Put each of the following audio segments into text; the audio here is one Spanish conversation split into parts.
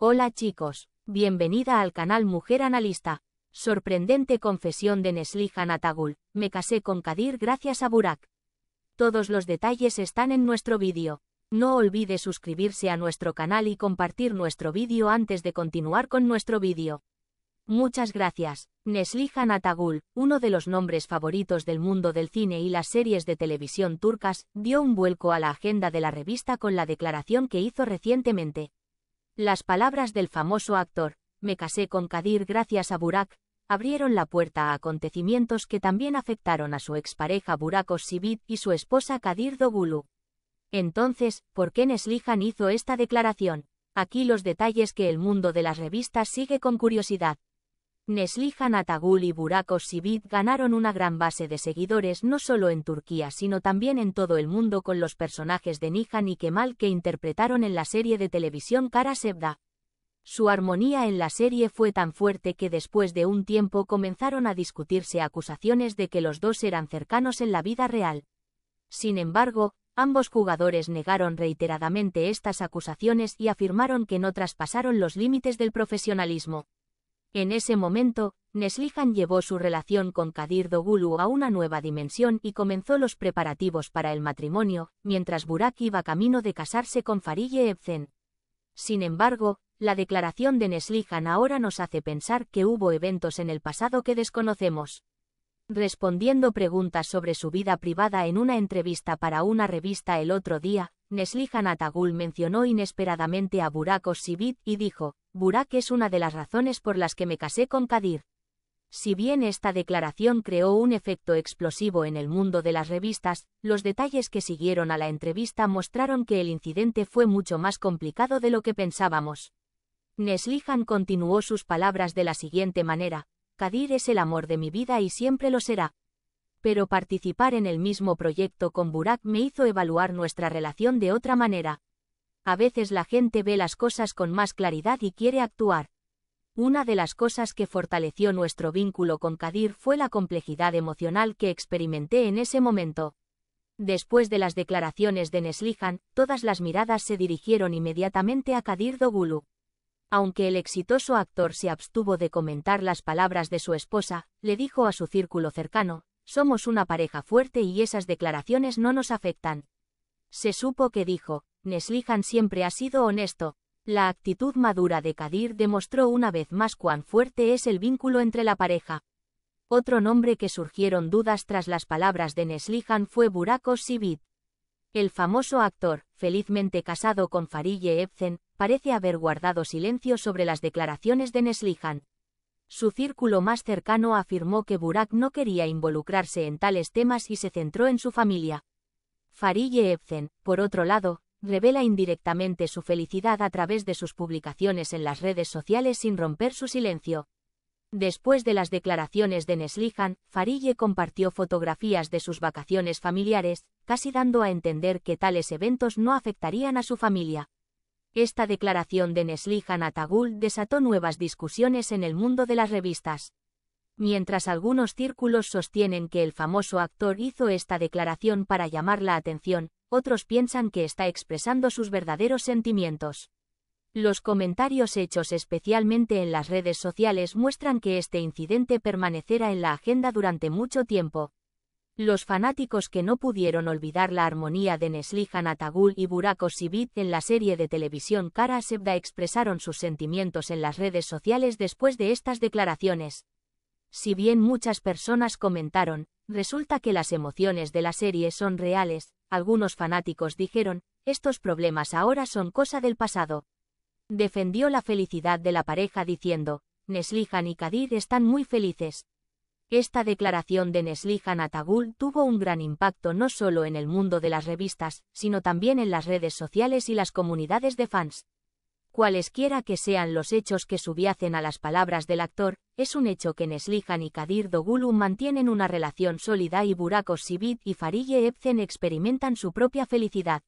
Hola chicos, bienvenida al canal Mujer Analista. Sorprendente confesión de Neslihan Atagul, me casé con Kadir gracias a Burak. Todos los detalles están en nuestro vídeo. No olvide suscribirse a nuestro canal y compartir nuestro vídeo antes de continuar con nuestro vídeo. Muchas gracias. Neslihan Atagul, uno de los nombres favoritos del mundo del cine y las series de televisión turcas, dio un vuelco a la agenda de la revista con la declaración que hizo recientemente. Las palabras del famoso actor, me casé con Kadir gracias a Burak, abrieron la puerta a acontecimientos que también afectaron a su expareja Burak Osibit y su esposa Kadir Dogulu. Entonces, ¿por qué Neslihan hizo esta declaración? Aquí los detalles que el mundo de las revistas sigue con curiosidad. Neslihan Atagul y Burakos Özçivit ganaron una gran base de seguidores no solo en Turquía sino también en todo el mundo con los personajes de Nihan y Kemal que interpretaron en la serie de televisión Kara Sevda. Su armonía en la serie fue tan fuerte que después de un tiempo comenzaron a discutirse acusaciones de que los dos eran cercanos en la vida real. Sin embargo, ambos jugadores negaron reiteradamente estas acusaciones y afirmaron que no traspasaron los límites del profesionalismo. En ese momento, Neslihan llevó su relación con Kadir Dogulu a una nueva dimensión y comenzó los preparativos para el matrimonio, mientras Burak iba camino de casarse con Farille Ebzen. Sin embargo, la declaración de Neslihan ahora nos hace pensar que hubo eventos en el pasado que desconocemos. Respondiendo preguntas sobre su vida privada en una entrevista para una revista el otro día, Neslihan Atagul mencionó inesperadamente a Burak Sibit y dijo, Burak es una de las razones por las que me casé con Kadir. Si bien esta declaración creó un efecto explosivo en el mundo de las revistas, los detalles que siguieron a la entrevista mostraron que el incidente fue mucho más complicado de lo que pensábamos. Neslihan continuó sus palabras de la siguiente manera, Kadir es el amor de mi vida y siempre lo será. Pero participar en el mismo proyecto con Burak me hizo evaluar nuestra relación de otra manera. A veces la gente ve las cosas con más claridad y quiere actuar. Una de las cosas que fortaleció nuestro vínculo con Kadir fue la complejidad emocional que experimenté en ese momento. Después de las declaraciones de Neslihan, todas las miradas se dirigieron inmediatamente a Kadir Dogulu. Aunque el exitoso actor se abstuvo de comentar las palabras de su esposa, le dijo a su círculo cercano, somos una pareja fuerte y esas declaraciones no nos afectan. Se supo que dijo, Neslihan siempre ha sido honesto. La actitud madura de Kadir demostró una vez más cuán fuerte es el vínculo entre la pareja. Otro nombre que surgieron dudas tras las palabras de Neslihan fue Burak Özçivit. El famoso actor, felizmente casado con Farille Ebsen, parece haber guardado silencio sobre las declaraciones de Neslihan. Su círculo más cercano afirmó que Burak no quería involucrarse en tales temas y se centró en su familia. Farille Ebsen, por otro lado, revela indirectamente su felicidad a través de sus publicaciones en las redes sociales sin romper su silencio. Después de las declaraciones de Neslihan, Farille compartió fotografías de sus vacaciones familiares, casi dando a entender que tales eventos no afectarían a su familia. Esta declaración de Neslihan a desató nuevas discusiones en el mundo de las revistas. Mientras algunos círculos sostienen que el famoso actor hizo esta declaración para llamar la atención, otros piensan que está expresando sus verdaderos sentimientos. Los comentarios hechos especialmente en las redes sociales muestran que este incidente permanecerá en la agenda durante mucho tiempo. Los fanáticos que no pudieron olvidar la armonía de Neslihan Atagul y Burak Osibit en la serie de televisión Kara Sebda expresaron sus sentimientos en las redes sociales después de estas declaraciones. Si bien muchas personas comentaron, resulta que las emociones de la serie son reales, algunos fanáticos dijeron, estos problemas ahora son cosa del pasado. Defendió la felicidad de la pareja diciendo, Neslihan y Kadir están muy felices. Esta declaración de Neslihan Atagul tuvo un gran impacto no solo en el mundo de las revistas, sino también en las redes sociales y las comunidades de fans. Cualesquiera que sean los hechos que subyacen a las palabras del actor, es un hecho que Neslihan y Kadir Dogulu mantienen una relación sólida y Burak Sibid y Farille Ebzen experimentan su propia felicidad.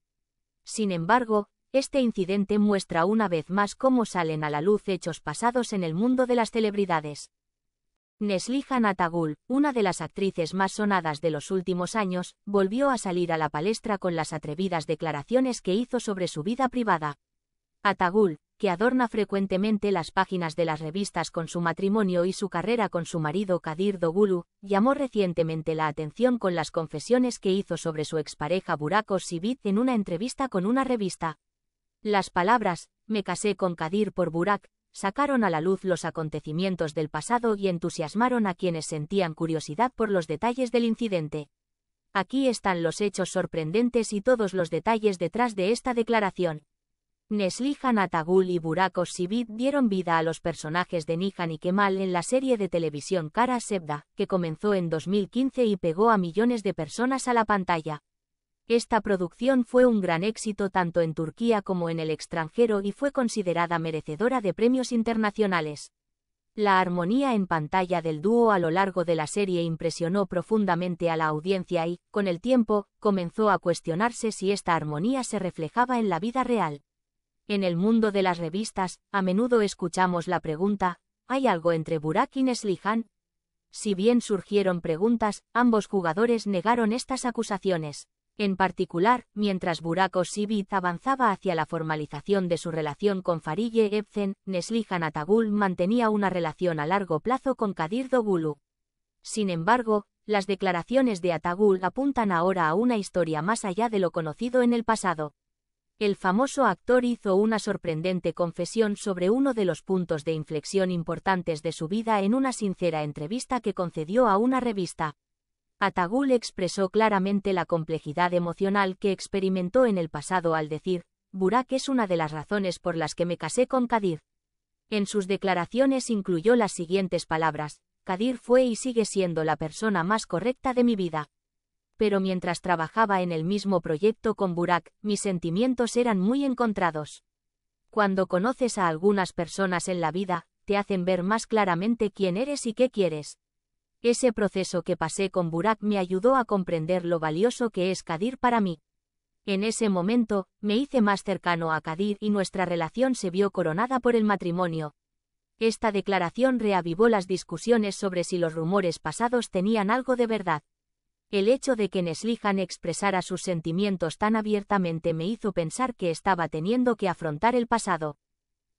Sin embargo, este incidente muestra una vez más cómo salen a la luz hechos pasados en el mundo de las celebridades. Neslihan Atagul, una de las actrices más sonadas de los últimos años, volvió a salir a la palestra con las atrevidas declaraciones que hizo sobre su vida privada. Atagul, que adorna frecuentemente las páginas de las revistas con su matrimonio y su carrera con su marido Kadir Dogulu, llamó recientemente la atención con las confesiones que hizo sobre su expareja Burak Sibit en una entrevista con una revista. Las palabras, me casé con Kadir por Burak, sacaron a la luz los acontecimientos del pasado y entusiasmaron a quienes sentían curiosidad por los detalles del incidente. Aquí están los hechos sorprendentes y todos los detalles detrás de esta declaración. Neslihan Atagul y Burak Sibit dieron vida a los personajes de Nihan y Kemal en la serie de televisión Kara Sebda, que comenzó en 2015 y pegó a millones de personas a la pantalla. Esta producción fue un gran éxito tanto en Turquía como en el extranjero y fue considerada merecedora de premios internacionales. La armonía en pantalla del dúo a lo largo de la serie impresionó profundamente a la audiencia y, con el tiempo, comenzó a cuestionarse si esta armonía se reflejaba en la vida real. En el mundo de las revistas, a menudo escuchamos la pregunta, ¿hay algo entre Burak y Neslihan? Si bien surgieron preguntas, ambos jugadores negaron estas acusaciones. En particular, mientras Burak Osibit avanzaba hacia la formalización de su relación con Farille Ebzen, Neslihan Atagul mantenía una relación a largo plazo con Kadir Dogulu. Sin embargo, las declaraciones de Atagul apuntan ahora a una historia más allá de lo conocido en el pasado el famoso actor hizo una sorprendente confesión sobre uno de los puntos de inflexión importantes de su vida en una sincera entrevista que concedió a una revista. Atagul expresó claramente la complejidad emocional que experimentó en el pasado al decir, Burak es una de las razones por las que me casé con Kadir. En sus declaraciones incluyó las siguientes palabras, Kadir fue y sigue siendo la persona más correcta de mi vida pero mientras trabajaba en el mismo proyecto con Burak, mis sentimientos eran muy encontrados. Cuando conoces a algunas personas en la vida, te hacen ver más claramente quién eres y qué quieres. Ese proceso que pasé con Burak me ayudó a comprender lo valioso que es Kadir para mí. En ese momento, me hice más cercano a Kadir y nuestra relación se vio coronada por el matrimonio. Esta declaración reavivó las discusiones sobre si los rumores pasados tenían algo de verdad. El hecho de que Neslihan expresara sus sentimientos tan abiertamente me hizo pensar que estaba teniendo que afrontar el pasado.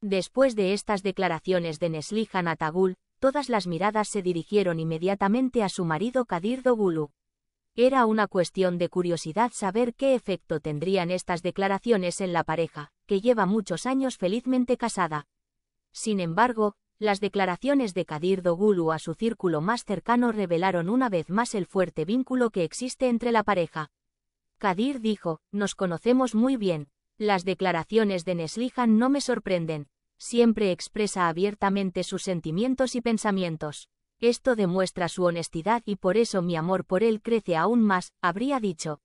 Después de estas declaraciones de Neslihan a Tagul, todas las miradas se dirigieron inmediatamente a su marido Kadir Dogulu. Era una cuestión de curiosidad saber qué efecto tendrían estas declaraciones en la pareja, que lleva muchos años felizmente casada. Sin embargo, las declaraciones de Kadir Dogulu a su círculo más cercano revelaron una vez más el fuerte vínculo que existe entre la pareja. Kadir dijo, nos conocemos muy bien. Las declaraciones de Neslihan no me sorprenden. Siempre expresa abiertamente sus sentimientos y pensamientos. Esto demuestra su honestidad y por eso mi amor por él crece aún más, habría dicho.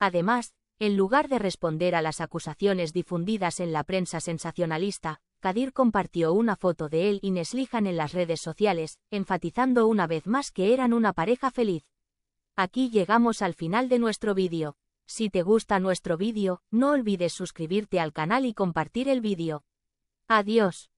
Además, en lugar de responder a las acusaciones difundidas en la prensa sensacionalista, Kadir compartió una foto de él y Neslihan en las redes sociales, enfatizando una vez más que eran una pareja feliz. Aquí llegamos al final de nuestro vídeo. Si te gusta nuestro vídeo, no olvides suscribirte al canal y compartir el vídeo. Adiós.